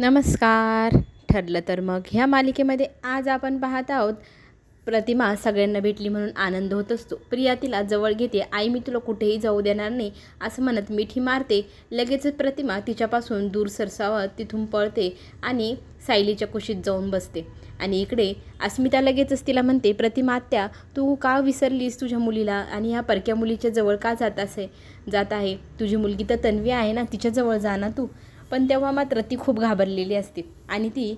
नमस्कार ठरलं तर मग ह्या मालिकेमध्ये आज आपण पाहत आहोत प्रतिमा सगळ्यांना भेटली म्हणून आनंद होत असतो प्रिया तिला जवळ घेते आई मी तुला कुठेही जाऊ देणार नाही असं म्हणत मिठी मारते लगेचच प्रतिमा तिच्यापासून दूर सरसावत तिथून पळते आणि सायलीच्या कुशीत जाऊन बसते आणि इकडे अस्मिता लगेचच तिला म्हणते प्रतिमा आत्या तू का विसरलीस तुझ्या मुलीला आणि ह्या परक्या मुलीच्या जवळ का जात असे जात आहे तुझी मुलगी तर तन्वी आहे ना तिच्याजवळ जा ना तू पण तेव्हा मात्र ती खूप घाबरलेली असते आणि ती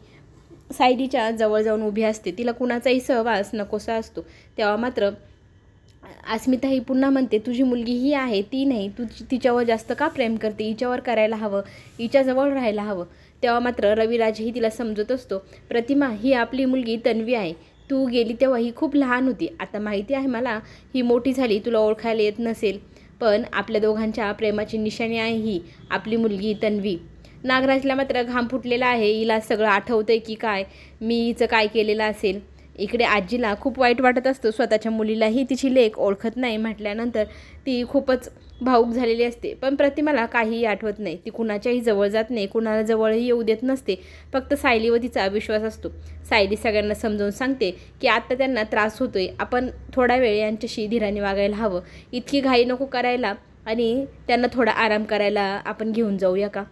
सायडीच्या जवळ जाऊन उभी असते तिला कुणाचाही सहवास नकोसा असतो तेव्हा मात्र अस्मिता ही पुन्हा म्हणते तुझी मुलगी ही आहे ती नाही तू तिच्यावर जास्त का प्रेम करते हिच्यावर करायला हवं हिच्याजवळ राहायला हवं तेव्हा मात्र रविराजही तिला समजत असतो प्रतिमा ही आपली मुलगी तन्वी आहे तू गेली तेव्हा ही खूप लहान होती आता माहिती आहे मला ही मोठी झाली तुला ओळखायला येत नसेल पण आपल्या दोघांच्या प्रेमाची निशाणी आहे ही आपली मुलगी तन्वी नागराजला मात्र घाम फुटलेला आहे हिला सगळं आठवतंय की काय मी हिचं काय केलेलं असेल इकडे आजीला खूप वाईट वाटत असतं स्वतःच्या मुलीलाही तिची लेख ओळखत नाही म्हटल्यानंतर ती खूपच भाऊक झालेली असते पण प्रतिमाला काहीही आठवत नाही ती कुणाच्याही जवळ जात नाही कुणाला जवळही येऊ देत नसते फक्त सायलीवर तिचा अविश्वास असतो सायली सगळ्यांना समजावून सांगते की आत्ता त्यांना त्रास होतोय आपण थोडा वेळ यांच्याशी धीराने वागायला हवं इतकी घाई नको करायला आणि त्यांना थोडा आराम करायला आपण घेऊन जाऊया का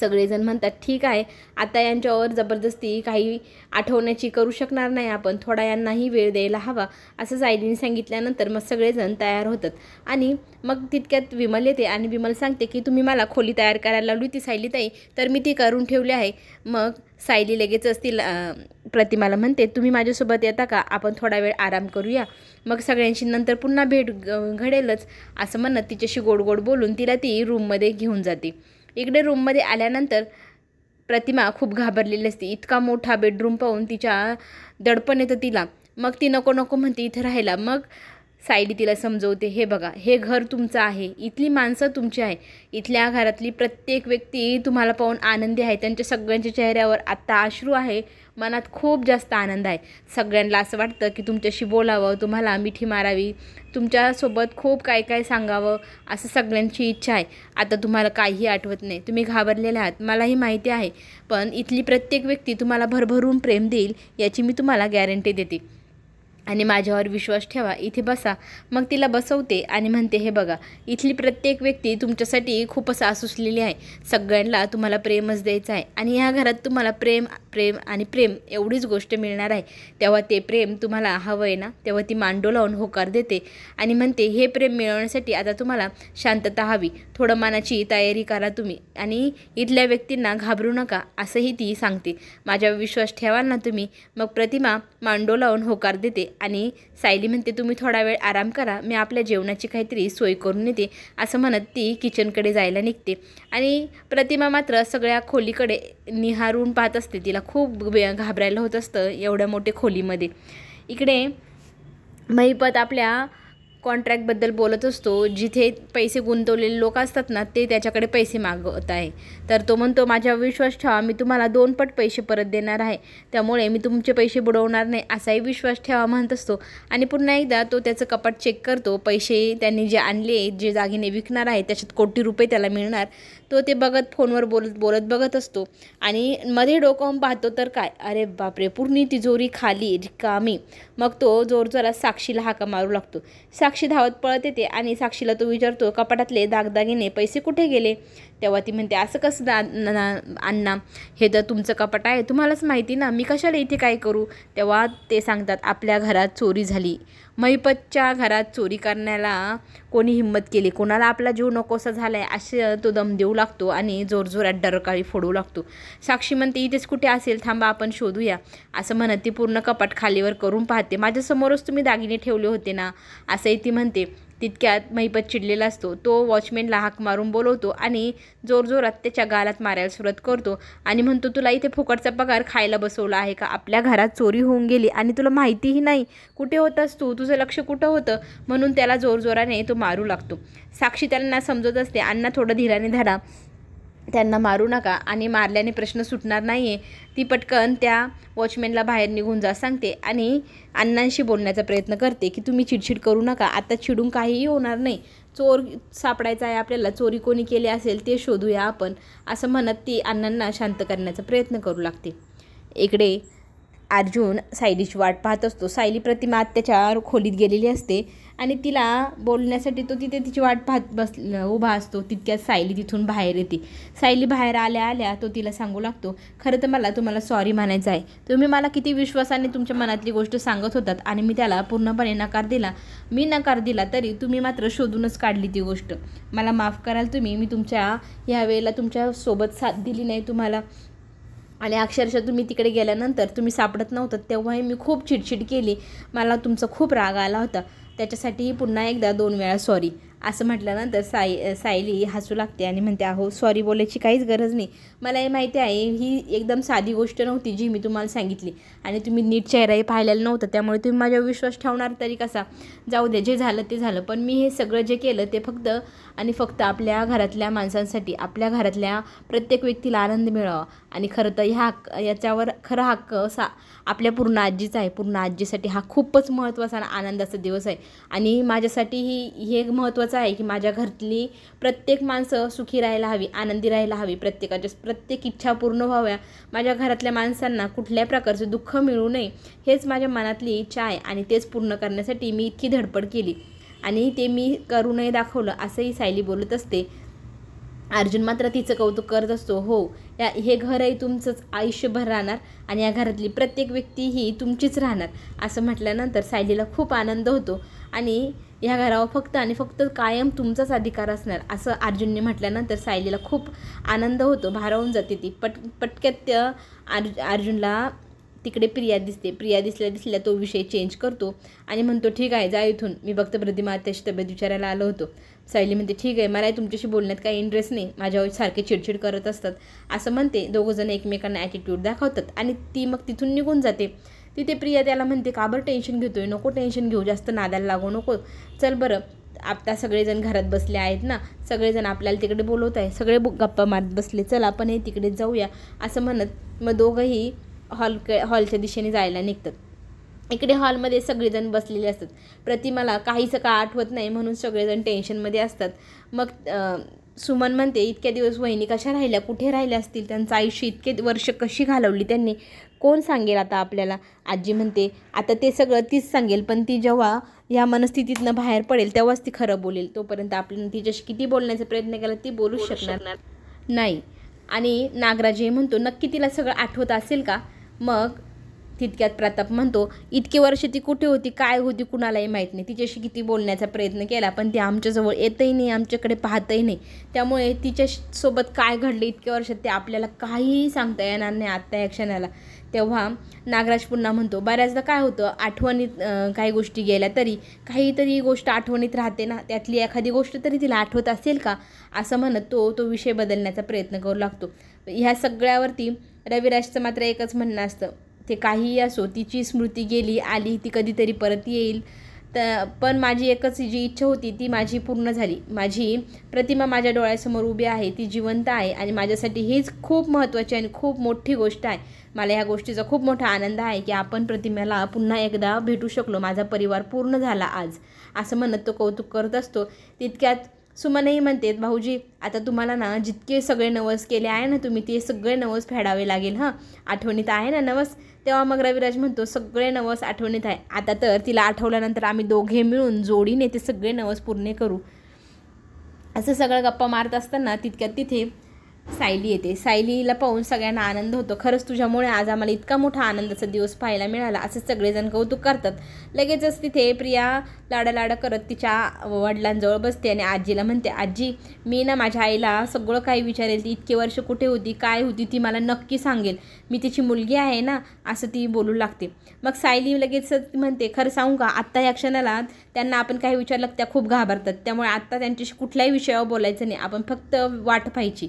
सगळेजण म्हणतात ठीक आहे आता यांच्यावर जबरदस्ती काही आठवण्याची करू शकणार नाही आपण थोडा यांनाही वेळ द्यायला हवा असं सायलीने सांगितल्यानंतर मग सगळेजण तयार होतात आणि मग तितक्यात विमल येते आणि विमल सांगते की तुम्ही मला खोली तयार करायला लावली ती सायलीताई तर मी ती करून ठेवली आहे मग सायली लगेच असतील प्रतिमाला म्हणते तुम्ही माझ्यासोबत येता का आपण थोडा वेळ आराम करूया मग सगळ्यांशी नंतर पुन्हा भेट घडेलच असं म्हणत तिच्याशी गोड गोड बोलून तिला ती रूममध्ये घेऊन जाते इकडे रूममध्ये आल्यानंतर प्रतिमा खूप घाबरलेली असते इतका मोठा बेडरूम पाहून तिच्या दडपण येतं तिला मग ती नको नको म्हणते इथं राहायला मग सायली तिला समजवते हे बघा हे घर तुमचं आहे इथली माणसं तुमची आहे इथल्या घरातली प्रत्येक व्यक्ती तुम्हाला पाहून आनंदी आहे त्यांच्या सगळ्यांच्या चेहऱ्यावर आत्ता अश्रू आहे मनात खूप जास्त आनंद आहे सगळ्यांना असं वाटतं की तुमच्याशी बोलावं तुम्हाला मिठी मारावी तुमच्यासोबत खूप काय काय सांगावं असं सगळ्यांची इच्छा आहे आता तुम्हाला काहीही आठवत नाही तुम्ही घाबरलेले आहात मलाही माहिती आहे पण इथली प्रत्येक व्यक्ती तुम्हाला भरभरून प्रेम देईल याची मी तुम्हाला गॅरंटी देते आणि माझ्यावर विश्वास ठेवा इथे बसा मग तिला बसवते आणि म्हणते हे बघा इथली प्रत्येक व्यक्ती तुमच्यासाठी खूपच आसुसलेली आहे सगळ्यांना तुम्हाला प्रेमच द्यायचं आहे आणि ह्या घरात तुम्हाला प्रेम प्रेम आणि प्रेम एवढीच गोष्ट मिळणार आहे तेव्हा ते प्रेम तुम्हाला हवं आहे ना तेव्हा ती मांडो लावून होकार देते आणि म्हणते हे प्रेम मिळवण्यासाठी आता तुम्हाला शांतता हवी थोडं मनाची तयारी करा तुम्ही आणि इथल्या व्यक्तींना घाबरू नका असंही ती सांगते माझ्यावर विश्वास ठेवा ना तुम्ही मग प्रतिमा मांडो लावून होकार देते आणि सायली म्हणते तुम्ही थोडा वेळ आराम करा मी आपल्या जेवणाची काहीतरी सोय करून येते असं म्हणत ती किचनकडे जायला निघते आणि प्रतिमा मात्र सगळ्या खोलीकडे निहारून पाहत असते तिला खूप घाबरायला होत असतं एवढ्या मोठ्या खोलीमध्ये इकडे महिपत आपल्या कॉन्ट्रॅक्टबद्दल बोलत असतो जिथे पैसे गुंतवलेले लोक असतात ना ते त्याच्याकडे पैसे मागवत आहे तर तो म्हणतो माझ्या विश्वास ठेवा मी तुम्हाला दोन पट पैसे परत देणार आहे त्यामुळे मी तुमचे पैसे बुडवणार नाही असाही विश्वास ठेवा म्हणत असतो आणि पुन्हा एकदा तो त्याचं कपाट चेक करतो पैसे त्यांनी जे आणले जे जागीने विकणार आहे त्याच्यात कोटी रुपये त्याला मिळणार तो ते बघत फोनवर बोलत बोलत बघत असतो आणि मध्ये डोकं पाहतो तर काय अरे बापरे पूर्ण तिजोरी खाली रिकामी मग तो जोरजोरात साक्षीला हाका मारू लागतो साक्षी साक्षी धावत पळत येते आणि साक्षीला तो विचारतो कपाटातले दागदागिने पैसे कुठे गेले तेव्हा ती म्हणते असं कसं दा अण्णा हे तर तुमचं कपाट आहे तुम्हालाच माहिती ना मी कशाला इथे काय करू तेव्हा ते सांगतात आपल्या घरात चोरी झाली महिपतच्या घरात चोरी करण्याला कोणी हिंमत केली कोणाला आपला जीव नकोसा झाला आहे असे तो दम देऊ लागतो आणि जोरजोरात डरकाळी फोडू लागतो साक्षी म्हणते इथेच कुठे असेल थांबा आपण शोधूया असं म्हणत ती पूर्ण कपाट खालीवर करून पाहते माझ्यासमोरच तुम्ही दागिने ठेवले होते ना असंही ती म्हणते तितक्यात महिपत चिडलेला असतो तो वॉचमॅनला हाक मारून बोलवतो आणि जोरजोरात त्याच्या गालात मारायला सुरुवात करतो आणि म्हणतो तुला इथे फुकटचा पगार खायला बसवला आहे का आपल्या घरात चोरी होऊन गेली आणि तुला माहितीही नाही कुठे होतास तू तुझं लक्ष कुठं होतं म्हणून त्याला जोरजोराने तो मारू लागतो साक्षी त्यांना समजत असते अण्णा थोडं धीराने धरा त्यांना मारू नका आणि मारल्याने प्रश्न सुटणार नाही आहे ती पटकन त्या वॉचमॅनला बाहेर निघून जा सांगते आणि अण्णांशी बोलण्याचा प्रयत्न करते की तुम्ही चिडचिड करू नका आता चिडून काहीही होणार नाही चोर सापडायचा आहे आपल्याला चोरी कोणी केली असेल ते शोधूया आपण असं म्हणत ती अण्णांना शांत करण्याचा प्रयत्न करू लागते इकडे अर्जुन सायलीची वाट पाहत असतो सायली प्रतिमा आत्याच्या खोलीत गेलेली असते आणि तिला बोलण्यासाठी तो तिथे तिची वाट पाहत बस उभा असतो तितक्यात सायली तिथून बाहेर येते सायली बाहेर आल्या आल्या तो तिला सांगू लागतो खरं तर मला तुम्हाला सॉरी म्हणायचं आहे तुम्ही मला किती विश्वासाने तुमच्या मनातली गोष्ट सांगत होतात आणि मी त्याला पूर्णपणे नकार दिला मी नकार दिला तरी तुम्ही मात्र शोधूनच काढली ती गोष्ट मला माफ कराल तुम्ही मी तुमच्या ह्या वेळेला तुमच्या सोबत साथ दिली नाही तुम्हाला आणि अक्षरशः तुम्ही तिकडे गेल्यानंतर तुम्ही सापडत नव्हतं तेव्हाही मी खूप चिडचिड केली मला तुमचा खूप राग आला होता त्याच्यासाठीही पुन्हा एकदा दोन वेळा सॉरी असं म्हटल्यानंतर साई सायली हसू लागते आणि म्हणते अहो सॉरी बोलायची काहीच गरज नाही मला हे माहिती आहे ही एकदम साधी गोष्ट नव्हती जी मी तुम्हाला सांगितली आणि तुम्ही नीट चेहराही पाहिलेला नव्हता त्यामुळे तुम्ही माझ्यावर विश्वास ठेवणार तरी कसा जाऊ दे जे झालं ते झालं पण मी हे सगळं जे केलं ते फक्त आणि फक्त आपल्या घरातल्या माणसांसाठी आपल्या घरातल्या प्रत्येक व्यक्तीला आनंद मिळावा आणि खरं तर ह्या हक्क याच्यावर खरं हक्क असा आपल्या पूर्ण आजीचा आहे पूर्ण आजीसाठी हा खूपच महत्त्वाचा आणि आनंदाचा दिवस आहे आणि माझ्यासाठी ही हे महत्त्वाचं महत्त्वाचं आहे की माझ्या घरातली प्रत्येक माणसं सुखी राहायला हवी आनंदी राहायला हवी प्रत्येकाच्या प्रत्येक इच्छा पूर्ण व्हाव्या माझ्या घरातल्या माणसांना कुठल्या प्रकारचं दुःख मिळू नये हेच माझ्या मनातली इच्छा आहे आणि तेच पूर्ण करण्यासाठी मी इतकी धडपड केली आणि ते मी करू नये दाखवलं असंही सायली बोलत असते अर्जुन मात्र तिचं कौतुक करत असतो हो या हे घरही तुमचंच आयुष्यभर राहणार आणि या घरातली प्रत्येक व्यक्ती ही तुमचीच राहणार असं म्हटल्यानंतर सायलीला खूप आनंद होतो आणि या घरावर फक्त आणि फक्त कायम तुमचाच अधिकार असणार असं अर्जुनने म्हटल्यानंतर सायलीला खूप आनंद होतो भारावून जाते ती पट पटक्यात अर्ज अर्जुनला तिकडे प्रिया दिसते प्रिया दिसल्या दिसल्या तो विषय चेंज करतो आणि म्हणतो ठीक आहे जा इथून मी फक्त प्रतिमा त्याची तब्येत विचारायला आलो होतो सायली म्हणते ठीक आहे मला तुमच्याशी बोलण्यात काही इंटरेस्ट नाही माझ्यावर सारखे चिडचिड करत असतात असं म्हणते दोघंजण एकमेकांना ॲटिट्यूड दाखवतात आणि ती मग तिथून निघून जाते तिथे प्रिया त्याला म्हणते का बरं टेन्शन घेतोय नको टेन्शन घेऊ जास्त नादाला लागू नको चल बरं आता सगळेजण घरात बसले आहेत ना सगळेजण आपल्याला तिकडे बोलवत आहे सगळे गप्पा मारत बसले चल आपणही तिकडे जाऊया असं म्हणत मग दोघंही हॉल हॉलच्या दिशेने जायला निघतात इकडे हॉलमध्ये सगळेजण बसलेले असतात प्रतिमाला काहीच का आठवत नाही म्हणून सगळेजण टेन्शनमध्ये असतात मग सुमन म्हणते इतक्या दिवस वहिनी कशा राहिल्या कुठे राहिल्या असतील त्यांचं आयुष्य इतके वर्ष कशी घालवली त्यांनी कोण सांगेल आता आपल्याला आजी म्हणते आता ते सगळं तीच सांगेल पण ती जेव्हा या मनस्थितीतनं बाहेर पडेल तेव्हाच ती खरं बोलेल तोपर्यंत आपण तिच्याशी किती बोलण्याचा प्रयत्न केला ती बोलू शकणार नाही आणि नागराज हे म्हणतो नक्की तिला सगळं आठवत असेल का मग तितक्यात प्रताप म्हणतो इतके वर्ष ती कुठे होती काय होती कुणालाही माहीत नाही तिच्याशी किती बोलण्याचा प्रयत्न केला पण ती आमच्याजवळ येतही नाही आमच्याकडे पाहतही नाही त्यामुळे तिच्या सोबत काय घडलं इतके वर्षात ते आपल्याला काहीही सांगता येणार नाही आत्ता या क्षणाला तेव्हा नागराज पुन्हा म्हणतो बऱ्याचदा काय होतं आठवणीत काही गोष्टी गेल्या तरी काहीतरी गोष्ट आठवणीत राहते ना त्यातली एखादी गोष्ट तरी तिला आठवत असेल का असं म्हणत तो तो विषय बदलण्याचा प्रयत्न करू लागतो ह्या सगळ्यावरती रविराजचं मात्र एकच म्हणणं असतं ते काहीही असो तिची स्मृती गेली आली ती कधीतरी परत येईल तर पण माझी एकच जी इच्छा होती ती माझी पूर्ण झाली माझी प्रतिमा माझ्या डोळ्यासमोर उभी आहे ती जिवंत आहे आणि माझ्यासाठी हीच खूप महत्त्वाची आणि खूप मोठी गोष्ट आहे मला ह्या गोष्टीचा खूप मोठा आनंद आहे की आपण प्रतिमेला पुन्हा एकदा भेटू शकलो माझा परिवार पूर्ण झाला आज असं म्हणत तो कौतुक करत असतो तितक्यात सुमनही म्हणते भाऊजी आता तुम्हाला ना जितके सगळे नवस केले आहे ना तुम्ही ते सगळे नवस फेडावे लागेल हां आठवणीत आहे ना नवस तेव्हा मग रविराज म्हणतो सगळे नवस आठवणीत आहे आता तर तिला आठवल्यानंतर आम्ही दोघे मिळून जोडीने ते सगळे नवस पूर्ण करू असं सगळं गप्पा मारत असताना तितक्यात तिथे सायली येते सायलीला पाहून सगळ्यांना आनंद होतो खरंच तुझ्यामुळे आज आम्हाला इतका मोठा आनंदाचा दिवस पाहायला मिळाला असे सगळेजण कौतुक करतात लगेचच तिथे प्रिया लाडा लाडा करत तिच्या वडिलांजवळ बसते आणि आजीला म्हणते आजी मी ना माझ्या आईला सगळं काही विचारेल ती इतके वर्ष कुठे होती काय होती ती मला नक्की सांगेल मी तिची मुलगी आहे ना असं ती बोलू लागते मग सायली लगेच म्हणते खरं सांगू का आत्ता या क्षणाला त्यांना आपण काही विचारलं त्या खूप घाबरतात त्यामुळे आत्ता त्यांच्याशी कुठल्याही विषयावर बोलायचं नाही आपण फक्त वाट पाहायची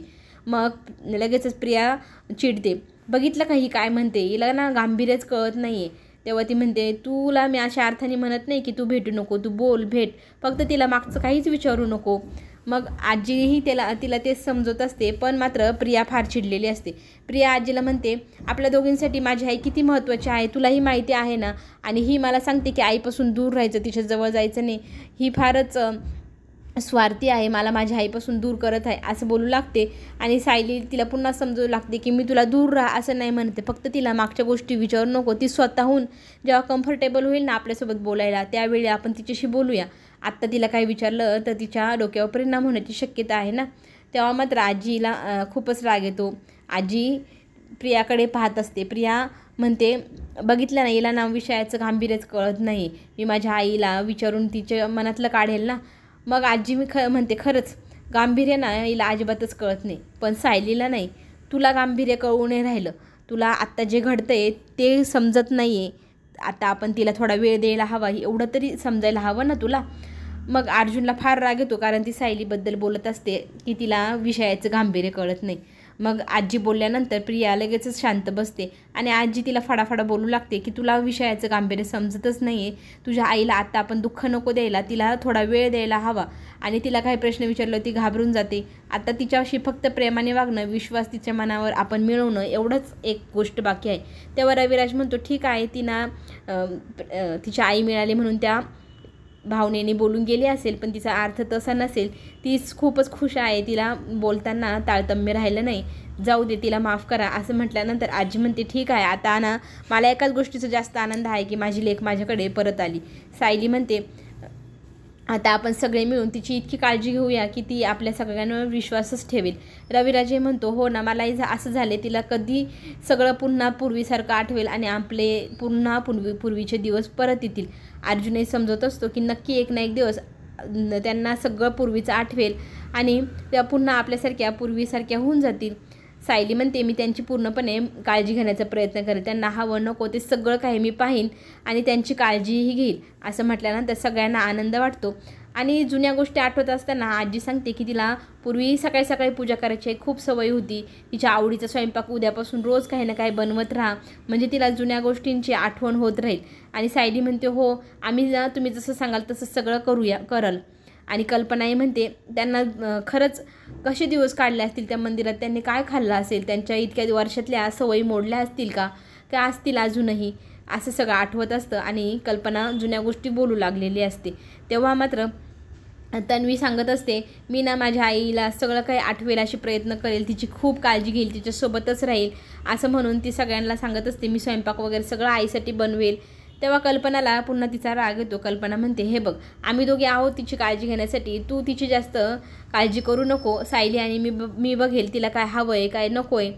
मग लगेचच प्रिया चिडते बघितलं का ही काय म्हणते हिला ना गांभीर्यच कळत नाही आहे तेव्हा ती म्हणते तुला मी अशा अर्थाने म्हणत नाही की तू भेटू नको तू बोल भेट फक्त तिला मागचं काहीच विचारू नको मग आजीही त्याला तिला तेच समजत असते पण मात्र प्रिया फार चिडलेली असते प्रिया आजीला म्हणते आपल्या दोघींसाठी माझी आई किती महत्त्वाची आहे तुलाही माहिती आहे ना आणि ही मला सांगते की आईपासून दूर राहायचं तिच्याजवळ जवळ जायचं नाही ही फारच स्वार्थी आहे मला माझ्या आईपासून दूर करत आहे असं बोलू लागते आणि सायली तिला पुन्हा समजू लागते की मी तुला दूर राहा असं नाही म्हणते फक्त तिला मागच्या गोष्टी विचारू नको ती स्वतःहून जेव्हा कम्फर्टेबल होईल ना आपल्यासोबत बोलायला त्यावेळी आपण तिच्याशी बोलूया आत्ता तिला काही विचारलं तर तिच्या डोक्यावर परिणाम होण्याची शक्यता आहे ना तेव्हा मात्र आजीला खूपच राग येतो आजी प्रियाकडे पाहत असते प्रिया म्हणते बघितलं ना हिला ना विषयाचं गांभीर्यच कळत नाही मी माझ्या आईला विचारून तिच्या मनातलं काढेल ना मग आजी मी ख म्हणते खरंच गांभीर्य ना हिला अजिबातच कळत नाही पण सायलीला नाही तुला गांभीर्य कळू नाही राहिलं तुला आत्ता जे घडतं आहे ते समजत नाही आहे आता आपण तिला थोडा वेळ द्यायला हवा एवढं तरी समजायला हवं ना तुला मग अर्जुनला फार राग येतो कारण ती सायलीबद्दल बोलत असते की तिला विषयाचं गांभीर्य कळत नाही मग आजी बोलल्यानंतर प्रिया लगेचच शांत बसते आणि आजी तिला फडाफडा बोलू लागते की तुला विषयाचं गांभीर्य समजतच नाही आहे तुझ्या आईला आत्ता आपण दुःख नको द्यायला तिला थोडा वेळ द्यायला हवा आणि तिला काही प्रश्न विचारलं ती घाबरून जाते आता तिच्याशी फक्त प्रेमाने वागणं विश्वास तिच्या मनावर आपण मिळवणं एवढंच एक गोष्ट बाकी आहे तेव्हा रविराज म्हणतो ठीक आहे तिना तिच्या आई मिळाली म्हणून त्या भावनेने बोलून गेली असेल पण तिचा अर्थ तसा नसेल ती खूपच खुश आहे तिला बोलताना ताळतम्य राहिलं नाही जाऊ दे तिला माफ करा असं म्हटल्यानंतर आजी म्हणते ठीक आहे आता ना मला एकाच गोष्टीचा जास्त आनंद आहे की माझी लेख माझ्याकडे परत आली सायली म्हणते आता आपण सगळे मिळून तिची इतकी काळजी घेऊया की ती आपल्या सगळ्यांवर विश्वासच ठेवेल रविराजे म्हणतो हो ना मलाही असं झाले तिला कधी सगळं पुन्हा पूर्वीसारखं आठवेल आणि आपले पुन्हा पूर्वी पूर्वीचे दिवस परत येतील अर्जुनही समजत असतो की नक्की एक ना एक दिवस त्यांना सगळं पूर्वीचं आठवेल आणि त्या पुन्हा आपल्यासारख्या पूर्वीसारख्या होऊन जातील सायली म्हणते मी त्यांची पूर्णपणे काळजी घेण्याचा प्रयत्न करेन त्यांना हवं नको ते सगळं काही मी पाहीन आणि त्यांची काळजीही घेईल असं म्हटल्यानंतर सगळ्यांना आनंद वाटतो आणि जुन्या गोष्टी आठवत असताना आजी सांगते की तिला पूर्वी सकाळी सकाळी पूजा करायची आहे खूप सवय होती तिच्या आवडीचा स्वयंपाक उद्यापासून रोज काही ना काही बनवत राहा म्हणजे तिला जुन्या गोष्टींची आठवण होत राहील आणि सायली म्हणते हो आम्ही ना तुम्ही जसं सांगाल तसं सगळं करूया करल आणि कल्पनाही म्हणते त्यांना खरंच कसे दिवस काढले असतील त्या मंदिरात त्यांनी काय खाल्लं असेल त्यांच्या इतक्या वर्षातल्या सवयी मोडल्या असतील का त्या असतील अजूनही असं सगळं आठवत असतं आणि कल्पना जुन्या गोष्टी बोलू लागलेली असते तेव्हा मात्र तन्वी सांगत असते मी ना माझ्या आईला सगळं काही आठवेल अशी प्रयत्न करेल तिची खूप काळजी घेईल तिच्यासोबतच राहील असं म्हणून ती सगळ्यांना सांगत असते मी स्वयंपाक वगैरे सगळं आईसाठी बनवेल तेव्हा कल्पनाला पुन्हा तिचा राग येतो कल्पना म्हणते हे बघ आम्ही दोघे आहोत तिची काळजी घेण्यासाठी तू तिची जास्त काळजी करू नको सायली आणि मी ब मी बघेल तिला काय हवं आहे काय नको आहे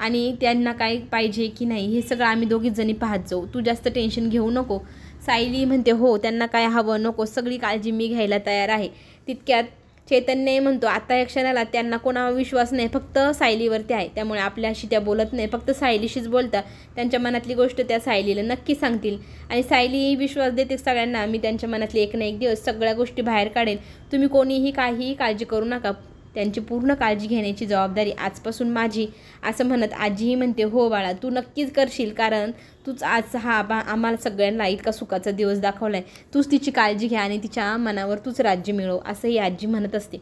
आणि त्यांना काय पाहिजे की नाही हे सगळं आम्ही जणी पाहत जाऊ तू जास्त टेन्शन घेऊ नको सायली म्हणते हो त्यांना काय हवं नको सगळी काळजी मी घ्यायला तयार आहे तितक्यात चैतन्य म्हणतो आता या क्षणाला त्यांना कोणावर विश्वास नाही फक्त सायलीवरती आहे त्यामुळे आपल्याशी त्या बोलत नाही फक्त सायलीशीच बोलतात त्यांच्या मनातली गोष्ट त्या सायलीला नक्की सांगतील आणि सायली विश्वास देते सगळ्यांना मी त्यांच्या मनातली एक ना एक दिवस सगळ्या गोष्टी बाहेर काढेन तुम्ही कोणीही काहीही काळजी करू नका त्यांची पूर्ण काळजी घेण्याची जबाबदारी आजपासून माझी असं म्हणत आजीही म्हणते हो बाळा तू नक्कीच करशील कारण तूच आज हा आबा आम्हाला सगळ्यांना इतका सुखाचा दिवस दाखवला आहे तूच तिची काळजी घ्या आणि तिच्या मनावर तूच राज्य मिळव असंही आजी म्हणत असते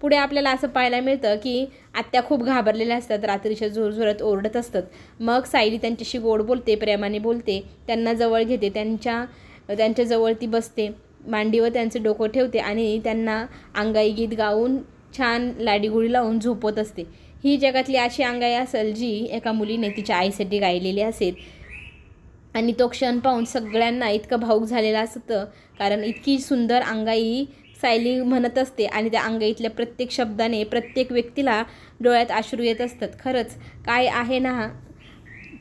पुढे आपल्याला असं पाहायला मिळतं की आत्या खूप घाबरलेल्या असतात रात्रीच्या जोरजोरात ओरडत असतात मग सायली त्यांच्याशी गोड बोलते प्रेमाने बोलते त्यांना जवळ घेते त्यांच्या त्यांच्याजवळ ती बसते मांडीवर त्यांचं डोकं ठेवते आणि त्यांना अंगाई गीत गाऊन छान लाडीगुडी लावून झोपवत असते ही जगातली अशी अंगाई असेल जी एका मुलीने तिच्या आईसाठी गायलेली असेल आणि तो क्षण पाहून सगळ्यांना इतकं भाऊक झालेलं असतं कारण इतकी सुंदर अंगाई सायली म्हणत असते आणि त्या अंगाईतल्या प्रत्येक शब्दाने प्रत्येक व्यक्तीला डोळ्यात अश्रू येत असतात खरंच काय आहे ना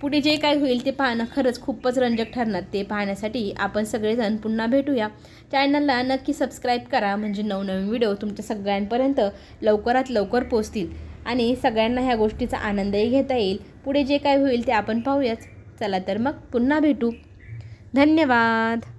पुढे जे काय होईल ते पाहणं खरंच खूपच रंजक ठरणार ते पाहण्यासाठी आपण सगळेजण पुन्हा भेटूया चॅनलला नक्की सबस्क्राईब करा म्हणजे नवनवीन व्हिडिओ तुमच्या सगळ्यांपर्यंत लवकरात लवकर पोचतील आणि सगळ्यांना ह्या गोष्टीचा आनंदही घेता येईल पुढे जे काय होईल ते आपण पाहूयाच चला तर मग पुन्हा भेटू धन्यवाद